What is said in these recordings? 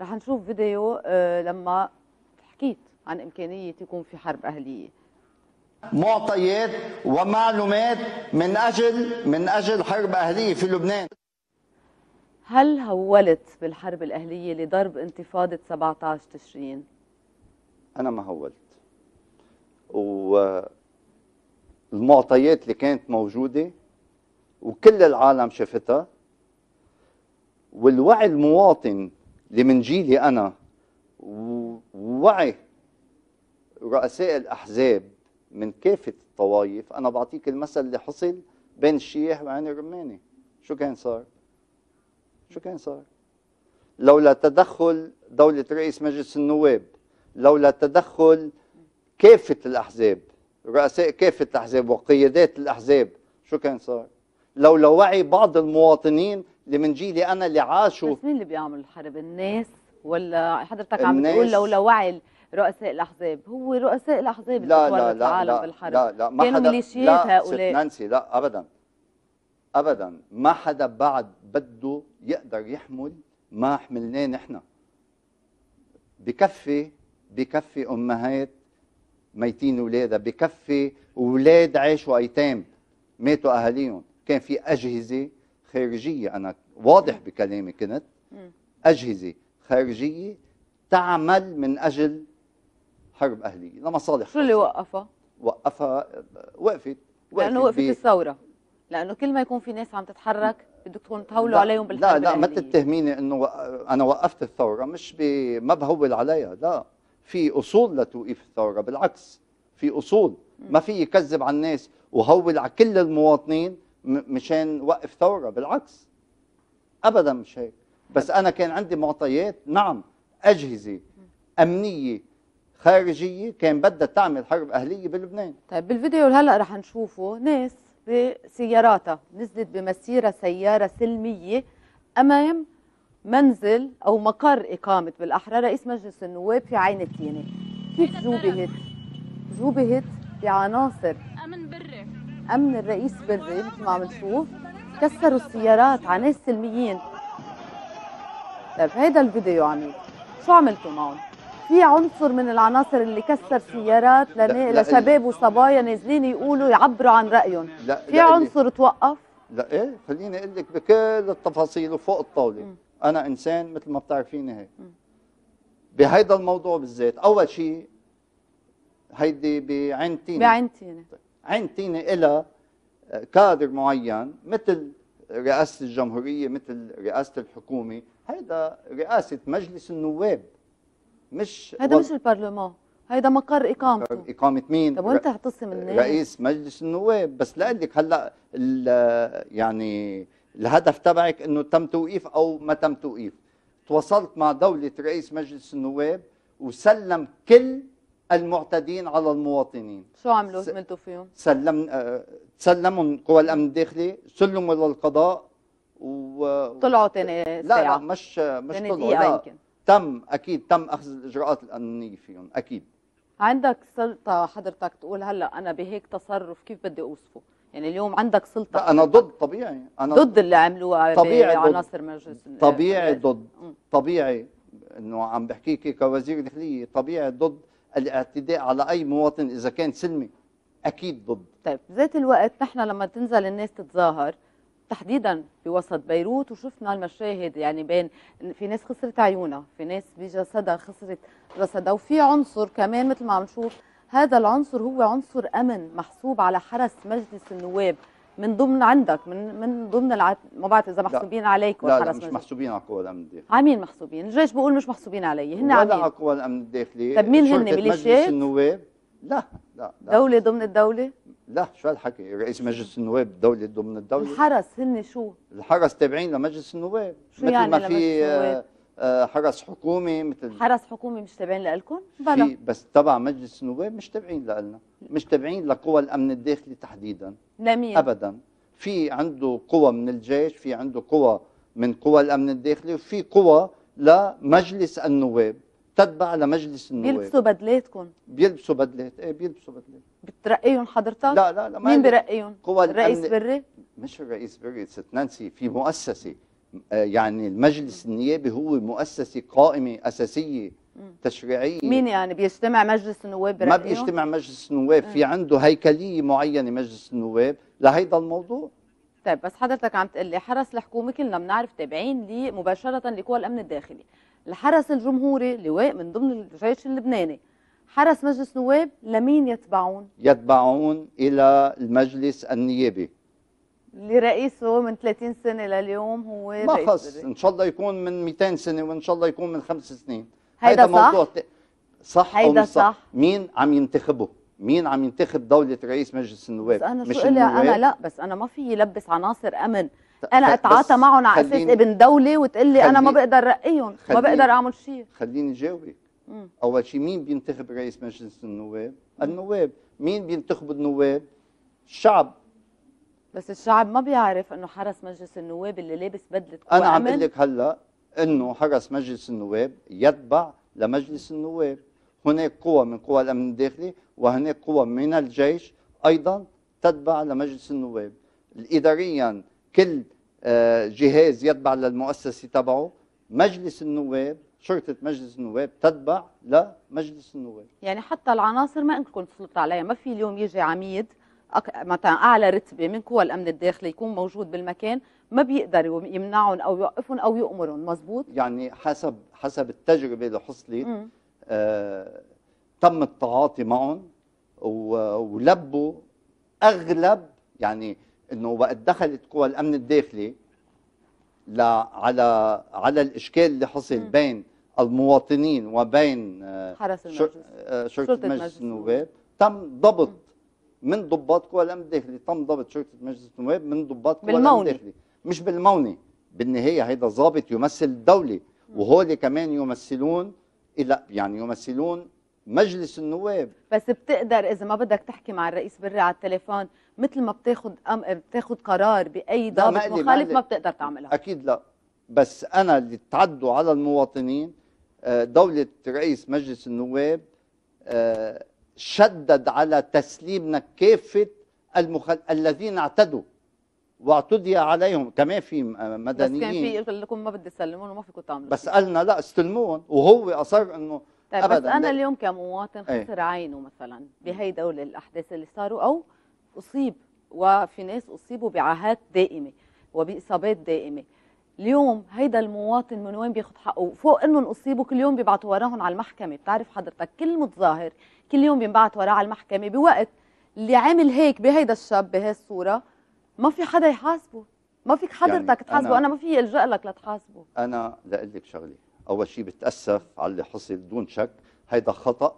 رح نشوف فيديو آه، لما حكيت عن إمكانية يكون في حرب أهلية معطيات ومعلومات من أجل من أجل حرب أهلية في لبنان هل هولت بالحرب الأهلية لضرب انتفاضة 17 تشرين؟ أنا ما هولت والمعطيات اللي كانت موجودة وكل العالم شفتها والوعي المواطن اللي من جيلي انا ووعي رؤساء الاحزاب من كافه الطوائف انا بعطيك المثل اللي حصل بين الشياح وعين الرماني شو كان صار؟ شو كان صار؟ لولا تدخل دولة رئيس مجلس النواب لولا تدخل كافة الأحزاب رؤساء كافة الأحزاب وقيادات الأحزاب شو كان صار؟ لولا وعي بعض المواطنين اللي من جيلي انا اللي عاشوا بس مين اللي بيعمل الحرب الناس ولا حضرتك عم لو لولا وعي رؤساء الاحزاب هو رؤساء الاحزاب لا لا لا لا, بالحرب. لا لا ما كانوا ميليشيات هؤلاء ست نانسي لا ابدا ابدا ما حدا بعد بده يقدر يحمل ما حملناه نحن بكفي بكفي امهات ميتين اولادها بكفي اولاد عاشوا ايتام ماتوا اهاليهم كان في اجهزه خارجية أنا واضح بكلامي كنت أجهزة خارجية تعمل من أجل حرب أهلية لمصالح شو اللي وقفها؟ وقفها وقفت وقفت لأنه وقفت الثورة لأنه كل ما يكون في ناس عم تتحرك بدك تكون تهولوا عليهم بالحرب لا لا ما تتهميني انه انا وقفت الثوره مش ما بهول عليها لا في اصول لتوقيف الثوره بالعكس في اصول ما في يكذب على الناس وهول على كل المواطنين مشان نوقف ثوره بالعكس ابدا مش هيك بس انا كان عندي معطيات نعم اجهزه امنيه خارجيه كان بدها تعمل حرب اهليه بلبنان طيب بالفيديو اللي هلا رح نشوفه ناس بسياراتها نزلت بمسيره سياره سلميه امام منزل او مقر اقامه بالاحرى رئيس مجلس النواب في عين التينه كيف جوبهت جوبهت بعناصر امن الرئيس بري مثل ما عم نشوف كسروا السيارات على ناس سلميين طيب هيدا الفيديو عميل يعني شو عملتوا معهم؟ في عنصر من العناصر اللي كسر سيارات لنا... لا لشباب وصبايا نازلين يقولوا يعبروا عن رايهم لا في لا عنصر لي. توقف؟ لا ايه خليني اقول لك بكل التفاصيل وفوق الطاوله انا انسان مثل ما بتعرفيني هيك بهيدا الموضوع بالذات اول شيء هيدي بعين تيني بعين تيني عين تينه إلى كادر معين مثل رئاسة الجمهورية مثل رئاسة الحكومة هيدا رئاسة مجلس النواب مش هيدا مش البرلمان هيدا مقر اقامته مقر اقامه مين طب وانت هتصم الناس رئيس مجلس النواب بس لقلك لك هلا يعني الهدف تبعك انه تم توقيف او ما تم توقيف تواصلت مع دوله رئيس مجلس النواب وسلم كل المعتدين على المواطنين شو عملوا زملتوا فيهم؟ سلم تسلمهم آه، قوى الامن الداخلي سلموا للقضاء و طلعوا تاني ساعه لا لا مش مش طلعوا لا تم اكيد تم اخذ الاجراءات الامنيه فيهم اكيد عندك سلطه حضرتك تقول هلا انا بهيك تصرف كيف بدي اوصفه؟ يعني اليوم عندك سلطه لا انا ضد طبيعي انا ضد اللي عملوه طبيعي عناصر مجلس طبيعي ضد طبيعي انه عم بحكيك كوزير داخليه طبيعي ضد الاعتداء على اي مواطن اذا كان سلمي اكيد ضد طيب ذات الوقت نحن لما تنزل الناس تتظاهر تحديدا بوسط بيروت وشفنا المشاهد يعني بين في ناس خسرت عيونها في ناس بجسدها خسرت جسدها وفي عنصر كمان مثل ما عم نشوف هذا العنصر هو عنصر امن محسوب على حرس مجلس النواب من ضمن عندك من من ضمن الع... ما بعرف اذا محسوبين عليك لا, لا مش محسوبين على قوى الامن الداخلي عمين محسوبين الجيش بيقول مش محسوبين علي هن عمين ولا على قوى الامن الداخلي طيب مين هن ميليشيات النواب لا لا, لا. دولة ضمن الدولة؟ لا شو هالحكي رئيس مجلس النواب دولة ضمن الدولة الحرس هن شو؟ الحرس تابعين لمجلس النواب شو مثل يعني ما في آه، النواب؟ آه، حرس حكومي مثل حرس حكومي مش تابعين لكم؟ بلا بس تبع مجلس النواب مش تابعين لنا مش تابعين لقوى الامن الداخلي تحديدا لمين؟ ابدا في عنده قوى من الجيش في عنده قوى من قوى الامن الداخلي وفي قوى لمجلس النواب تتبع لمجلس النواب بيلبسوا بدلاتكم بيلبسوا بدلات ايه بيلبسوا بدلات بترقيهم حضرتك؟ لا لا لا مين برقيهم؟ قوى الرئيس بري؟ مش الرئيس بري ست نانسي في مؤسسه آه، يعني المجلس النيابي هو مؤسسه قائمه اساسيه تشريعيه مين يعني بيجتمع مجلس النواب ما بيجتمع مجلس النواب في عنده هيكليه معينه مجلس النواب لهيدا الموضوع طيب بس حضرتك عم تقول لي حرس الحكومه كلنا بنعرف تابعين لي مباشره لقوى الامن الداخلي الحرس الجمهوري لواء من ضمن الجيش اللبناني حرس مجلس نواب لمين يتبعون يتبعون الى المجلس النيابي لرئيسه من 30 سنه لليوم هو ما خص ان شاء الله يكون من 200 سنه وان شاء الله يكون من خمس سنين هيدا, هيدا موضوع صح, ت... صح هيدا او صح. صح مين عم ينتخبه مين عم ينتخب دولة رئيس مجلس النواب بس أنا مش شو إلي أنا لا بس أنا ما في يلبس عناصر أمن أنا أتعاطى معهم على أساس ابن دولة وتقول لي أنا ما بقدر رقيهم ما بقدر أعمل شيء خليني جاوبك أول شيء مين بينتخب رئيس مجلس النواب؟ النواب مين بينتخبوا النواب؟ الشعب بس الشعب ما بيعرف انه حرس مجلس النواب اللي لابس بدله انا عم اقول لك هلا انه حرس مجلس النواب يتبع لمجلس النواب هناك قوى من قوى الامن الداخلي وهناك قوى من الجيش ايضا تتبع لمجلس النواب اداريا كل آه، جهاز يتبع للمؤسسه تبعه مجلس النواب شرطة مجلس النواب تتبع لمجلس النواب يعني حتى العناصر ما انكم سلطة عليها ما في اليوم يجي عميد مثلا اعلى رتبه من قوى الامن الداخلي يكون موجود بالمكان ما بيقدر يمنعهم او يوقفهم او يامرهم مزبوط يعني حسب حسب التجربه اللي حصلت آه تم التعاطي معهم ولبوا اغلب يعني انه وقت دخلت قوى الامن الداخلي على على الاشكال اللي حصل مم. بين المواطنين وبين آه، حرس المجلس آه، شرطه مجلس النواب تم ضبط من ضباطكم قوى الامن داخلي تم ضبط شرطه مجلس النواب من ضباطكم ولا من داخلي مش بالموني بالنهايه هيدا ضابط يمثل الدوله وهول كمان يمثلون لا يعني يمثلون مجلس النواب بس بتقدر اذا ما بدك تحكي مع الرئيس بري على التليفون مثل ما بتاخذ أم... بتاخذ قرار باي ضابط مخالف مقلي. ما بتقدر تعملها اكيد لا بس انا اللي تعدوا على المواطنين آه، دوله رئيس مجلس النواب آه، شدد على تسليمنا كافة المخل... الذين اعتدوا واعتدي عليهم كمان في مدنيين بس كان في يقول لكم ما بدي اسلمهم وما فيكم تعملوا بس قالنا لا استلمون وهو اصر انه طيب ابدا بس انا اليوم كمواطن إيه. خسر ايه؟ عينه مثلا بهي دولة الاحداث اللي صاروا او اصيب وفي ناس اصيبوا بعاهات دائمه وباصابات دائمه اليوم هيدا المواطن من وين بياخذ حقه فوق انهم اصيبوا كل يوم بيبعتوا وراهم على المحكمه بتعرف حضرتك كل متظاهر كل يوم بينبعث وراه على المحكمه بوقت اللي عامل هيك بهيدا الشاب بهالصوره ما في حدا يحاسبه ما فيك حضرتك يعني تحاسبه أنا, ما في الجا لك لتحاسبه انا لاقول لك شغله اول شيء بتاسف على اللي حصل دون شك هيدا خطا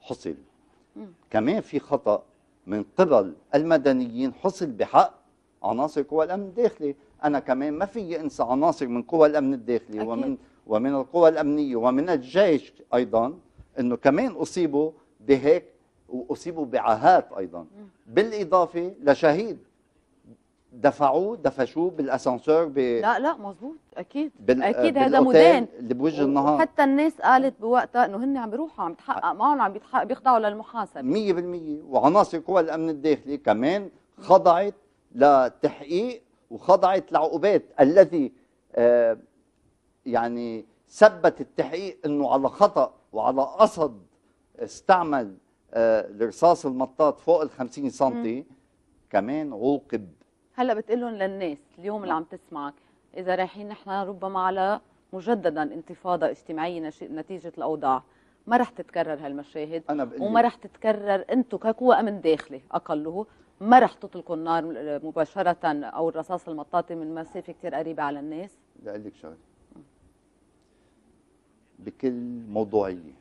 حصل مم. كمان في خطا من قبل المدنيين حصل بحق عناصر قوى الامن الداخلي انا كمان ما في انسى عناصر من قوى الامن الداخلي أكيد. ومن ومن القوى الامنيه ومن الجيش ايضا انه كمان اصيبوا بهيك واصيبوا بعاهات ايضا بالاضافه لشهيد دفعوه دفشوه بالاسانسور ب... لا لا مزبوط اكيد بال... اكيد هذا مدان اللي بوجه النهار حتى الناس قالت بوقتها انه هن عم بيروحوا عم يتحقق معهم عم بيتحقق بيخضعوا للمحاسبه 100% وعناصر قوى الامن الداخلي كمان خضعت لتحقيق وخضعت لعقوبات الذي آه يعني ثبت التحقيق انه على خطا وعلى قصد استعمل آه، الرصاص المطاط فوق ال 50 سم كمان عوقب هلا بتقول للناس اليوم اللي نعم. عم تسمعك اذا رايحين نحن ربما على مجددا انتفاضه اجتماعيه نتيجه الاوضاع ما رح تتكرر هالمشاهد أنا بقلي. وما رح تتكرر انتم كقوى امن داخلي اقله ما رح تطلقوا النار مباشره او الرصاص المطاطي من مسافه كثير قريبه على الناس بدي اقول لك شغله بكل موضوعية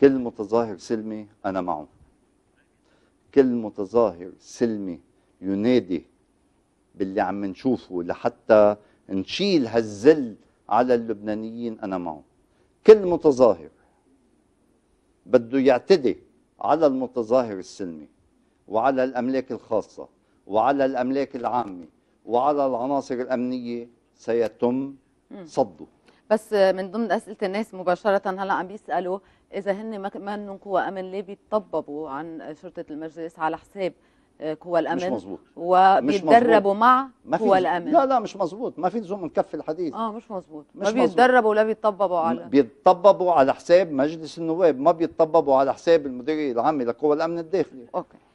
كل متظاهر سلمي أنا معه كل متظاهر سلمي ينادي باللي عم نشوفه لحتى نشيل هالذل على اللبنانيين أنا معه كل متظاهر بده يعتدي على المتظاهر السلمي وعلى الأملاك الخاصة وعلى الأملاك العامة وعلى العناصر الأمنية سيتم صده بس من ضمن اسئله الناس مباشره هلا عم بيسالوا اذا هن من قوى امن ليه بيتطببوا عن شرطه المجلس على حساب آه، قوى الامن مش مزبوط. وبيتدربوا مع قوى الامن لا لا مش مظبوط ما في لزوم نكفي الحديث اه مش مظبوط ما بيتدربوا ولا بيتطببوا على بيتطببوا على حساب مجلس النواب ما بيتطببوا على حساب المدير العام لقوى الامن الداخلي اوكي